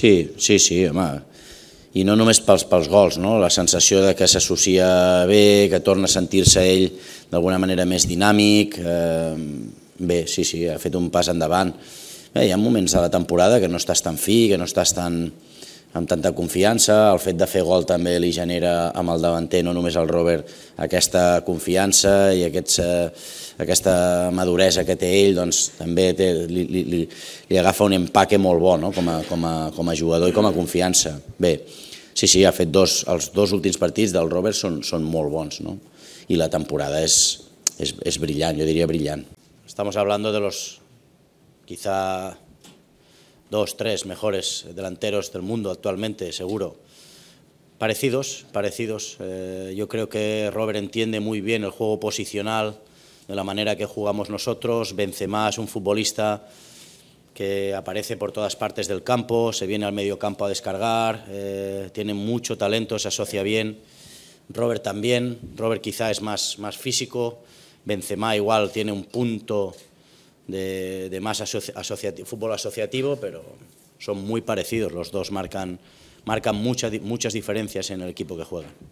Sí, sí, sí, home. I no només pels, pels gols, no? la sensació de que s'associa bé, que torna a sentir-se ell d'alguna manera més dinàmic. Eh, bé, sí, sí, ha fet un pas endavant. Bé, hi ha moments de la temporada que no estàs tan fi, que no estàs tan amb tanta confiança, el fet de fer gol també li genera amb el davanter, no només al Robert, aquesta confiança i aquests, eh, aquesta maduresa que té ell, doncs també té, li, li, li, li agafa un empaque molt bo no? com, a, com, a, com a jugador i com a confiança. Bé, sí, sí, ha fet dos, els dos últims partits del Robert són, són molt bons, no? i la temporada és, és, és brillant, jo diria brillant. Estamos hablando de los quizá dos, tres mejores delanteros del mundo actualmente, seguro. Parecidos, parecidos. Eh, yo creo que Robert entiende muy bien el juego posicional, de la manera que jugamos nosotros. Benzema es un futbolista que aparece por todas partes del campo, se viene al medio campo a descargar, eh, tiene mucho talento, se asocia bien. Robert también, Robert quizá es más, más físico, Benzema igual tiene un punto de, más fútbol asociativo, pero son muy parecidos. Los dos marcan, marcan muchas diferencias en el equipo que juegan.